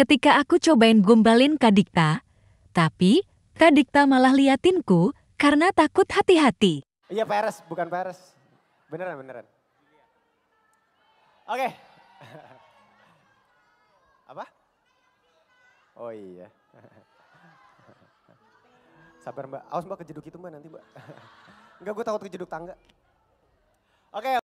ketika aku cobain gombalin Kadikta, tapi Kadikta malah liatinku karena takut hati-hati. Iya peres, bukan peres. Beneran, beneran. Oke. Okay. Apa? Oh iya. Sabar mbak, awas mbak kejeduk itu mbak nanti mbak. Enggak gue takut kejeduk tangga. Oke. Okay.